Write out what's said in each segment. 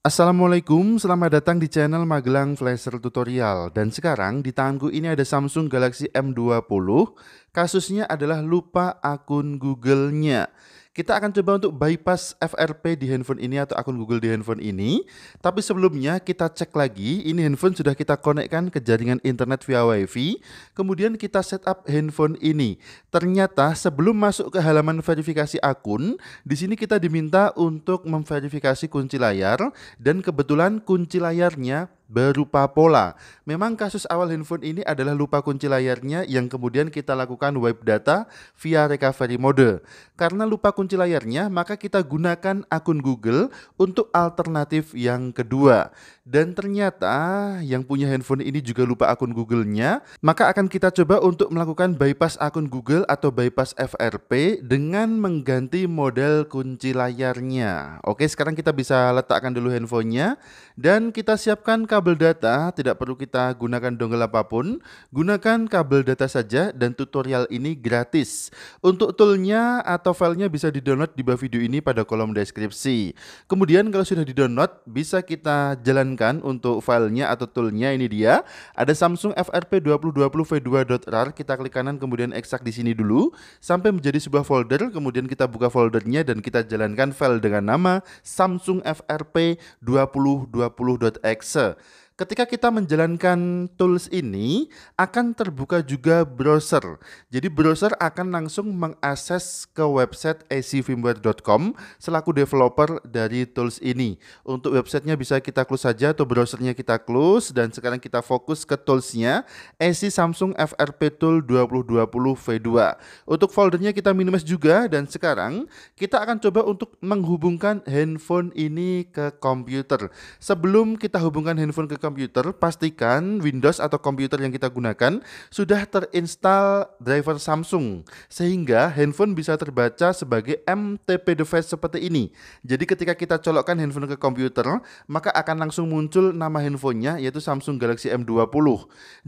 Assalamualaikum, selamat datang di channel Magelang Flasher Tutorial Dan sekarang di tanganku ini ada Samsung Galaxy M20 Kasusnya adalah lupa akun Google-nya kita akan coba untuk bypass FRP di handphone ini atau akun Google di handphone ini. Tapi sebelumnya kita cek lagi, ini handphone sudah kita konekkan ke jaringan internet via WiFi. Kemudian kita setup handphone ini. Ternyata sebelum masuk ke halaman verifikasi akun, di sini kita diminta untuk memverifikasi kunci layar dan kebetulan kunci layarnya berupa pola. Memang kasus awal handphone ini adalah lupa kunci layarnya yang kemudian kita lakukan wipe data via recovery mode. Karena lupa kunci layarnya, maka kita gunakan akun Google untuk alternatif yang kedua dan ternyata yang punya handphone ini juga lupa akun Google-nya, maka akan kita coba untuk melakukan bypass akun Google atau bypass FRP dengan mengganti model kunci layarnya. Oke, sekarang kita bisa letakkan dulu handphonenya dan kita siapkan kabel data, tidak perlu kita gunakan dongle apapun, gunakan kabel data saja dan tutorial ini gratis. Untuk toolnya atau filenya bisa didownload di bawah video ini pada kolom deskripsi. Kemudian kalau sudah didownload, bisa kita jalankan kan untuk filenya atau toolnya ini dia. Ada Samsung FRP 2020 V2.rar, kita klik kanan kemudian ekstrak di sini dulu sampai menjadi sebuah folder, kemudian kita buka foldernya dan kita jalankan file dengan nama Samsung FRP 2020.exe. Ketika kita menjalankan tools ini, akan terbuka juga browser. Jadi browser akan langsung mengakses ke website acfirmware.com selaku developer dari tools ini. Untuk websitenya bisa kita close saja atau browsernya kita close dan sekarang kita fokus ke toolsnya AC Samsung FRP Tool 2020 V2. Untuk foldernya kita minimize juga dan sekarang kita akan coba untuk menghubungkan handphone ini ke komputer. Sebelum kita hubungkan handphone ke komputer, komputer, pastikan Windows atau komputer yang kita gunakan sudah terinstall driver Samsung sehingga handphone bisa terbaca sebagai MTP device seperti ini. Jadi ketika kita colokkan handphone ke komputer, maka akan langsung muncul nama handphonenya yaitu Samsung Galaxy M20.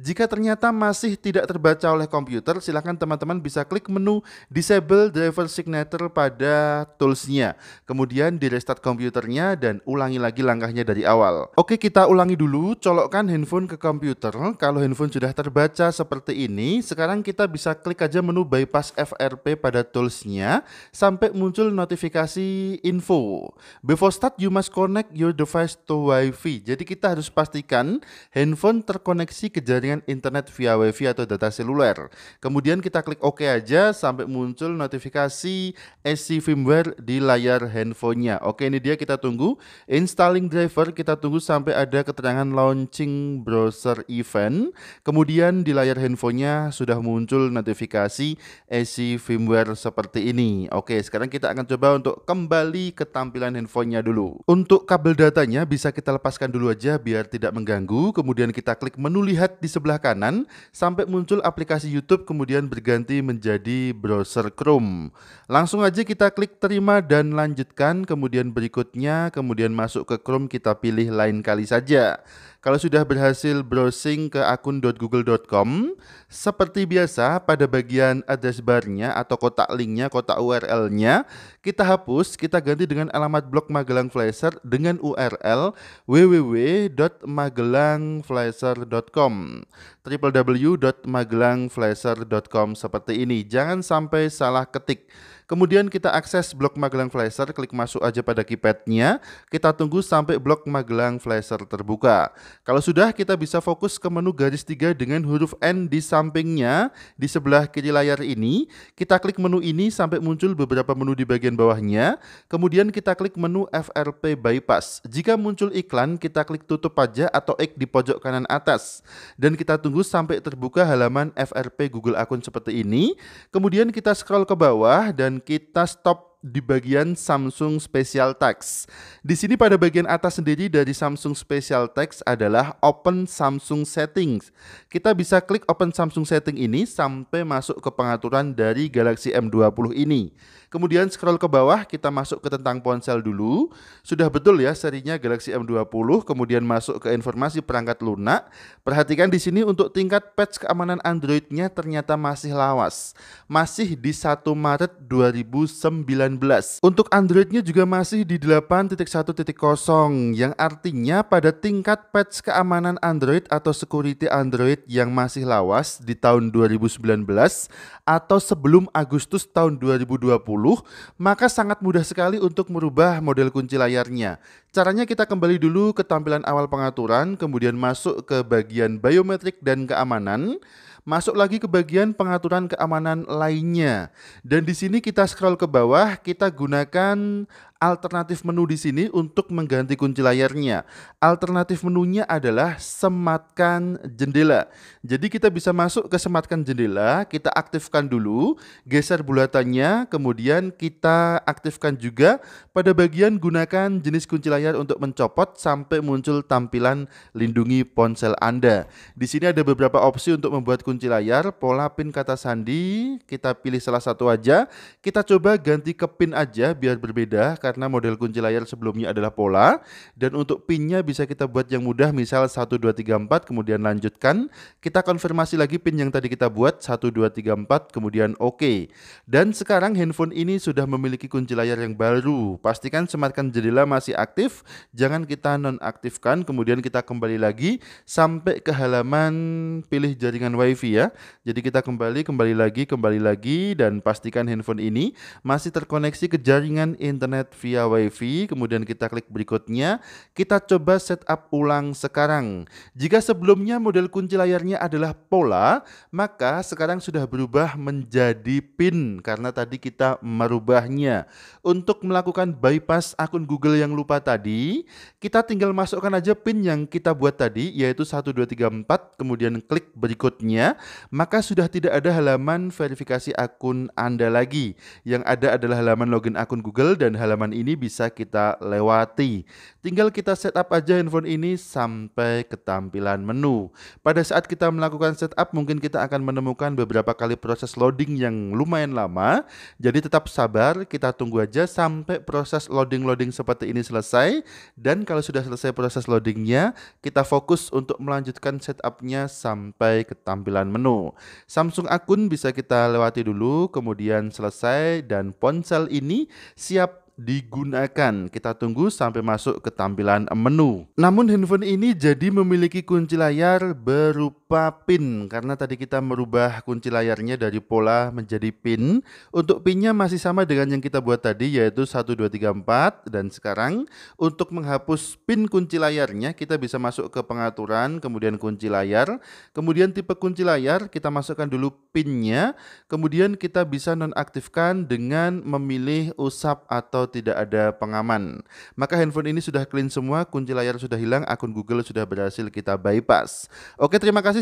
Jika ternyata masih tidak terbaca oleh komputer, silakan teman-teman bisa klik menu disable driver signature pada toolsnya. Kemudian di restart komputernya dan ulangi lagi langkahnya dari awal. Oke, kita ulangi dulu colokkan handphone ke komputer. Kalau handphone sudah terbaca seperti ini, sekarang kita bisa klik aja menu bypass FRP pada toolsnya sampai muncul notifikasi info. Before start, you must connect your device to WiFi. Jadi kita harus pastikan handphone terkoneksi ke jaringan internet via WiFi atau data seluler. Kemudian kita klik OK aja sampai muncul notifikasi SC firmware di layar handphonenya. Oke, ini dia kita tunggu. Installing driver kita tunggu sampai ada keterangan launching browser event. Kemudian di layar handphonenya sudah muncul notifikasi AC firmware seperti ini. Oke, sekarang kita akan coba untuk kembali ke tampilan handphonenya dulu. Untuk kabel datanya bisa kita lepaskan dulu aja biar tidak mengganggu. Kemudian kita klik menu lihat di sebelah kanan sampai muncul aplikasi YouTube kemudian berganti menjadi browser Chrome. Langsung aja kita klik terima dan lanjutkan kemudian berikutnya kemudian masuk ke Chrome kita pilih lain kali saja. Kalau sudah berhasil browsing ke akun.google.com, seperti biasa pada bagian address barnya atau kotak linknya, kotak URL-nya, kita hapus, kita ganti dengan alamat blog Magelang Flasher dengan URL www.magelangflasher.com www.magelangflasher.com seperti ini. Jangan sampai salah ketik. Kemudian kita akses blog Magelang Flasher, klik masuk aja pada keypadnya. Kita tunggu sampai blog Magelang Flasher terbuka. Kalau sudah, kita bisa fokus ke menu garis tiga dengan huruf N di sampingnya. Di sebelah kiri layar ini, kita klik menu ini sampai muncul beberapa menu di bagian bawahnya. Kemudian kita klik menu FRP Bypass. Jika muncul iklan, kita klik tutup aja atau X di pojok kanan atas. Dan kita tunggu tunggu sampai terbuka halaman FRP Google akun seperti ini. Kemudian kita scroll ke bawah dan kita stop di bagian Samsung Special Text. Di sini pada bagian atas sendiri dari Samsung Special Text adalah Open Samsung Settings. Kita bisa klik Open Samsung Setting ini sampai masuk ke pengaturan dari Galaxy M20 ini. Kemudian scroll ke bawah, kita masuk ke tentang ponsel dulu. Sudah betul ya serinya Galaxy M20, kemudian masuk ke informasi perangkat lunak. Perhatikan di sini untuk tingkat patch keamanan Android-nya ternyata masih lawas. Masih di 1 Maret 2019. Untuk Android-nya juga masih di 8.1.0 yang artinya pada tingkat patch keamanan Android atau security Android yang masih lawas di tahun 2019 atau sebelum Agustus tahun 2020 maka sangat mudah sekali untuk merubah model kunci layarnya. Caranya kita kembali dulu ke tampilan awal pengaturan, kemudian masuk ke bagian biometrik dan keamanan, masuk lagi ke bagian pengaturan keamanan lainnya. Dan di sini kita scroll ke bawah, kita gunakan alternatif menu di sini untuk mengganti kunci layarnya. Alternatif menunya adalah sematkan jendela. Jadi kita bisa masuk ke sematkan jendela, kita aktifkan dulu, geser bulatannya, kemudian kita aktifkan juga pada bagian gunakan jenis kunci layar untuk mencopot sampai muncul tampilan lindungi ponsel Anda. Di sini ada beberapa opsi untuk membuat kunci layar, pola pin kata sandi, kita pilih salah satu aja. Kita coba ganti ke pin aja biar berbeda karena model kunci layar sebelumnya adalah pola dan untuk pinnya bisa kita buat yang mudah misal 1, 2, 3, 4 kemudian lanjutkan kita konfirmasi lagi pin yang tadi kita buat 1, 2, 3, 4 kemudian oke okay. dan sekarang handphone ini sudah memiliki kunci layar yang baru pastikan sematkan jendela masih aktif jangan kita nonaktifkan kemudian kita kembali lagi sampai ke halaman pilih jaringan wifi ya jadi kita kembali kembali lagi kembali lagi dan pastikan handphone ini masih terkoneksi ke jaringan internet via WiFi, kemudian kita klik berikutnya. Kita coba setup ulang sekarang. Jika sebelumnya model kunci layarnya adalah pola, maka sekarang sudah berubah menjadi pin karena tadi kita merubahnya. Untuk melakukan bypass akun Google yang lupa tadi, kita tinggal masukkan aja pin yang kita buat tadi, yaitu 1234, kemudian klik berikutnya, maka sudah tidak ada halaman verifikasi akun Anda lagi. Yang ada adalah halaman login akun Google dan halaman ini bisa kita lewati. Tinggal kita setup aja handphone ini sampai ke tampilan menu. Pada saat kita melakukan setup mungkin kita akan menemukan beberapa kali proses loading yang lumayan lama. Jadi tetap sabar, kita tunggu aja sampai proses loading-loading seperti ini selesai. Dan kalau sudah selesai proses loadingnya, kita fokus untuk melanjutkan setupnya sampai ke tampilan menu. Samsung akun bisa kita lewati dulu, kemudian selesai dan ponsel ini siap digunakan. Kita tunggu sampai masuk ke tampilan menu. Namun handphone ini jadi memiliki kunci layar berupa lupa pin karena tadi kita merubah kunci layarnya dari pola menjadi pin. Untuk pinnya masih sama dengan yang kita buat tadi yaitu 1234 dan sekarang untuk menghapus pin kunci layarnya kita bisa masuk ke pengaturan kemudian kunci layar. Kemudian tipe kunci layar kita masukkan dulu pinnya. Kemudian kita bisa nonaktifkan dengan memilih usap atau tidak ada pengaman. Maka handphone ini sudah clean semua, kunci layar sudah hilang, akun Google sudah berhasil kita bypass. Oke terima kasih